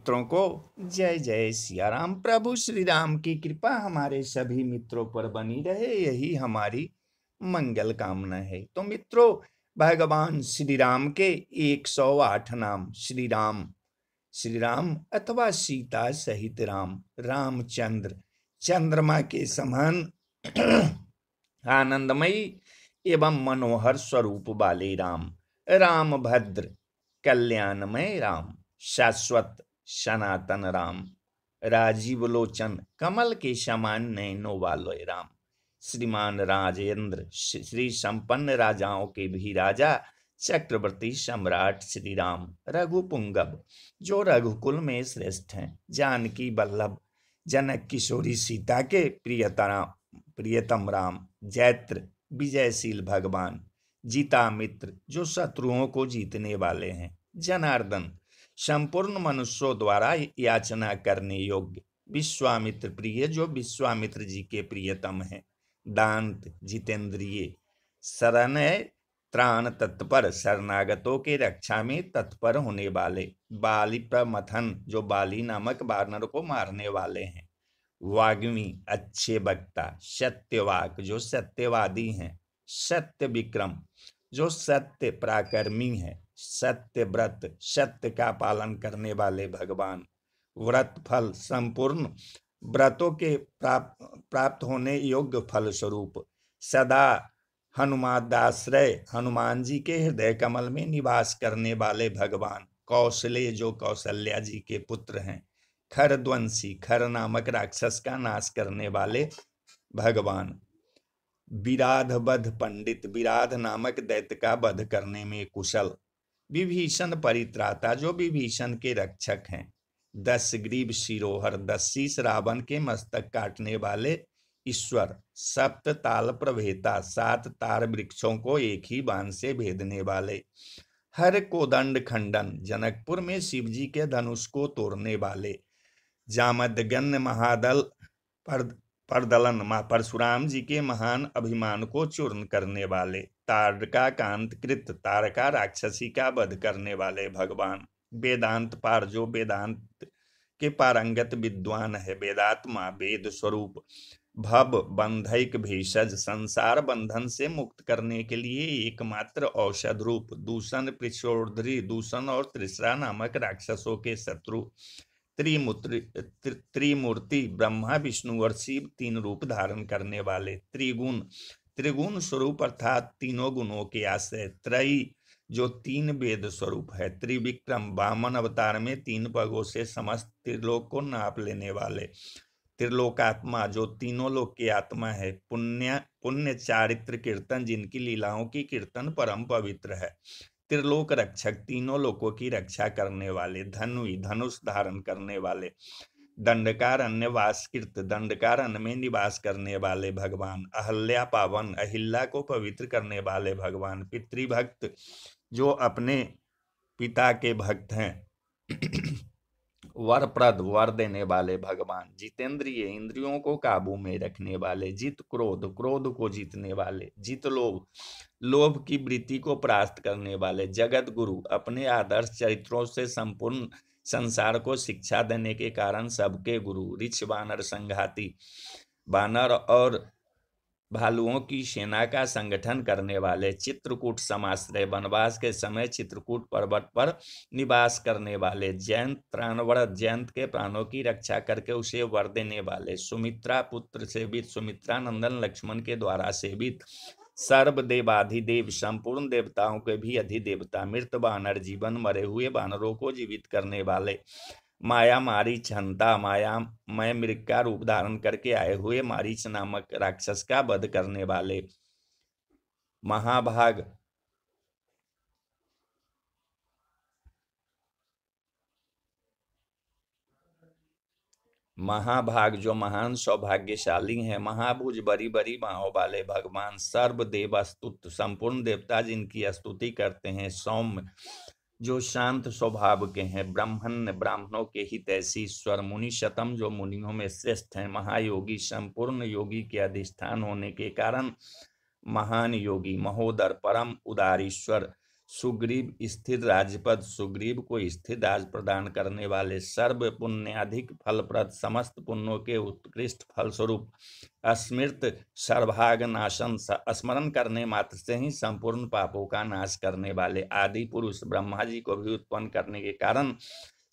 मित्रों को जय जय सियाराम प्रभु श्री राम की कृपा हमारे सभी मित्रों पर बनी रहे यही हमारी मंगल कामना है तो मित्रों भगवान श्री राम के एक सौ आठ नाम श्री राम श्री राम अथवा सीता सहित राम रामचंद्र चंद्रमा के समान आनंदमयी एवं मनोहर स्वरूप वाले राम राम भद्र कल्याणमय राम शाश्वत सनातन राम राजीव लोचन कमल के समान नैनो वाले राम श्रीमान राजेंद्र श्री संपन्न राजाओं के भी राजा चक्रवर्ती सम्राट श्री राम रघुपुंगब जो रघुकुल में श्रेष्ठ हैं जानकी बल्लभ जनक किशोरी सीता के प्रियतरा प्रियतम राम जैत्र विजयशील भगवान जीता मित्र जो शत्रुओं को जीतने वाले हैं जनार्दन संपूर्ण मनुष्यों द्वारा याचना करने योग्य विश्वामित्र प्रिय जो विश्वामित्र जी के प्रियतम हैं दांत जितेंद्रिय शरण त्राण तत्पर शरणागतों के रक्षा में तत्पर होने वाले बाली प्रमथन जो बाली नामक बानर को मारने वाले हैं वाग्मी अच्छे वक्ता सत्यवाक जो सत्यवादी हैं सत्य विक्रम जो सत्य पराक्रमी है सत्य व्रत सत्य का पालन करने वाले भगवान व्रत फल संपूर्ण व्रतों के प्राप्त प्राप्त होने योग्य फल स्वरूप सदा हनुमादाश्रय हनुमान जी के हृदय कमल में निवास करने वाले भगवान कौशले जो कौशल्या जी के पुत्र हैं खरद्वंशी खर नामक राक्षस का नाश करने वाले भगवान विराध बध पंडित विराध नामक दैत्य का वध करने में कुशल विभीषण परित्राता जो विभीषण के रक्षक हैं दस ग्रीब शिरोहर दस रावण के मस्तक काटने वाले ईश्वर सप्त ताल प्रभेता सात तार वृक्षों को एक ही बांध से भेदने वाले हर कोदंड खंडन जनकपुर में शिवजी के धनुष को तोड़ने वाले जामदगन महादल पर परदलन मा परशुराम जी के महान अभिमान को चूर्ण करने वाले तारका कांत कृत तारका राक्षसी का वध करने वाले भगवान वेदांत पार जो वेदांत के पारंगत विद्वान है वेदात्मा वेद स्वरूप भव बंधक भेषज संसार बंधन से मुक्त करने के लिए एकमात्र औषध रूप दूषण पृषोधरी दूषण और त्रिसरा नामक राक्षसों के शत्रु त्रिमूर्ति त्रिमूर्ति ब्रह्मा विष्णु और शिव तीन रूप धारण करने वाले त्रिगुण त्रिगुण स्वरूप अर्थात तीनों गुणों के आश्रय त्रयी जो तीन वेद स्वरूप है त्रिविक्रम बामन अवतार में तीन पगों से समस्त त्रिलोक को नाप लेने वाले त्रिलोकात्मा जो तीनों लोक की आत्मा है पुण्य पुण्य चारित्र कीर्तन जिनकी लीलाओं की कीर्तन परम पवित्र है त्रिलोक रक्षक तीनों लोकों की रक्षा करने वाले धनुई धनुष धारण करने वाले दंडकार अन्य वासकृत दंडकार अन्य में निवास करने वाले भगवान अहल्या पावन अहिल्ला को पवित्र करने वाले भगवान पितृभक्त जो अपने पिता के भक्त हैं वरप्रद वर देने वाले भगवान जितेंद्रिय इंद्रियों को काबू में रखने वाले जित क्रोध क्रोध को जीतने वाले जित लोभ लोभ की वृत्ति को प्राप्त करने वाले जगत गुरु अपने आदर्श चरित्रों से संपूर्ण संसार को शिक्षा देने के कारण सबके गुरु रिछ वानर संघाती वानर और भालुओं की सेना का संगठन करने वाले चित्रकूट समाश्रय वनवास के समय चित्रकूट पर्वत पर निवास करने वाले जयंत प्राणवर जयंत के प्राणों की रक्षा करके उसे वर देने वाले सुमित्रा पुत्र सेवित सुमित्रा नंदन लक्ष्मण के द्वारा सेवित सर्वदेवाधिदेव संपूर्ण देवताओं के भी अधिदेवता मृत बानर जीवन मरे हुए बानरों को जीवित करने वाले माया मारी हंता माया मैं मृग का रूप धारण करके आए हुए मारीच नामक राक्षस का वध करने वाले महाभाग महाभाग जो महान सौभाग्यशाली है महाभुज बड़ी बड़ी बाहों वाले भगवान देव स्तुत संपूर्ण देवता जिनकी स्तुति करते हैं सौम्य जो शांत स्वभाव के हैं ब्राह्मण ब्राह्मणों के हित ऐसी स्वर मुनि शतम जो मुनियों में श्रेष्ठ हैं महायोगी संपूर्ण योगी के अधिष्ठान होने के कारण महान योगी महोदर परम उदारीश्वर सुग्रीव स्थिर राजपद सुग्रीव को स्थिर राज प्रदान करने वाले सर्व पुण्य अधिक फलप्रद समस्त पुण्यों के उत्कृष्ट फलस्वरूप अस्मृत सर्वाग नाशन स्मरण करने मात्र से ही संपूर्ण पापों का नाश करने वाले आदि पुरुष ब्रह्मा जी को भी उत्पन्न करने के कारण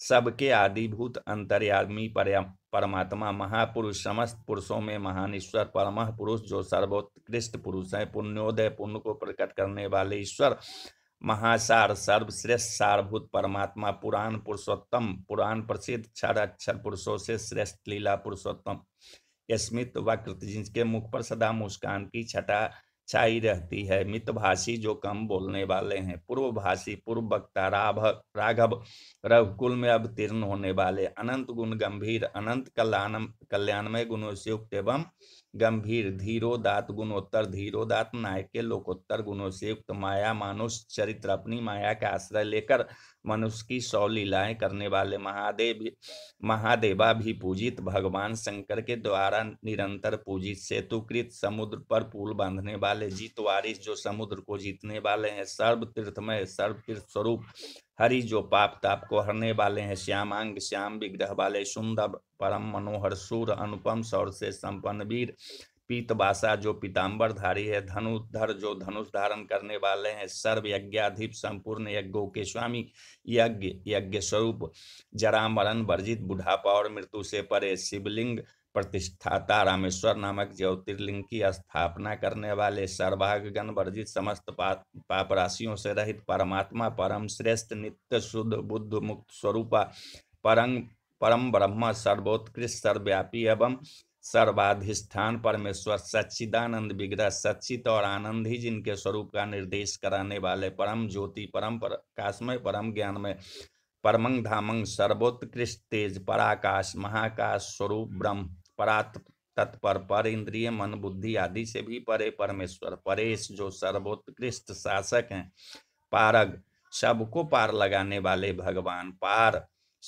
सबके आदिभूत अंतर्यामी परमात्मा महापुरुष समस्त पुरुषों में महान ईश्वर परम पुरुष जो सर्वोत्कृष्ट पुरुष है पुण्योदय पुण्य को प्रकट करने वाले ईश्वर महासार सर्वश्रेष्ठ सारभूत परमात्मा पुराण पुरुषोत्तम पुराण प्रसिद्ध क्षर अक्षर पुरुषों से श्रेष्ठ लीला पुरुषोत्तम स्मित वकृत जिनके मुख पर सदा मुस्कान की छटा छाई रहती है मितभाषी जो कम बोलने वाले हैं पूर्वभाषी पूर्व वक्ता राभ राघव रघुकुल में अवतीर्ण होने वाले अनंत गुण गंभीर अनंत कल्याणम कल्याणमय गुणों से युक्त एवं गंभीर धीरोदात गुणोत्तर धीरोदात नायक के लोकोत्तर गुणों से युक्त माया मानुष चरित्र अपनी माया का आश्रय लेकर मनुष्य की सौ लीलाएं करने वाले महादेव महादेवा भी पूजित भगवान शंकर के द्वारा निरंतर पूजित सेतुकृत समुद्र पर पुल बांधने वाले जीत वारिस जो समुद्र को जीतने वाले हैं सर्व तीर्थमय सर्व तीर्थ स्वरूप हरि जो पाप ताप को हरने वाले हैं श्यामांग श्याम विग्रह वाले सुंदर परम मनोहर सूर अनुपम सौर से संपन्न वीर बासा जो पीताम्बर धारी है धनुधर जो धनुष धारण करने वाले हैं सर्व यज्ञाधिप संपूर्ण यज्ञों के स्वामी यज्ञ यज्ञ स्वरूप जरा मरण वर्जित बुढ़ापा और मृत्यु से परे शिवलिंग प्रतिष्ठाता रामेश्वर नामक ज्योतिर्लिंग की स्थापना करने वाले सर्वागण वर्जित समस्त पाप राशियों से रहित परमात्मा परम श्रेष्ठ नित्य शुद्ध बुद्ध मुक्त स्वरूपा परम परम ब्रह्म सर्वोत्कृष्ट सर्वव्यापी एवं सर्वाधिष्ठान परमेश्वर सच्चिदानंद विग्रह सचित और आनंद ही जिनके स्वरूप का निर्देश कराने वाले परम ज्योति परम प्रकाशमय परम ज्ञानमय परमंग धामंग सर्वोत्कृष्ट तेज पराकाश महाकाश स्वरूप ब्रह्म परात तत्पर पर इंद्रिय मन बुद्धि आदि से भी परे परमेश्वर परेश जो सर्वोत्कृष्ट शासक हैं पारग सबको पार लगाने वाले भगवान पार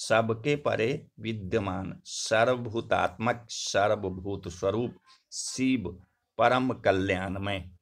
सबके परे विद्यमान सर्वभूतात्मक सर्वभूत स्वरूप शिव परम कल्याणमय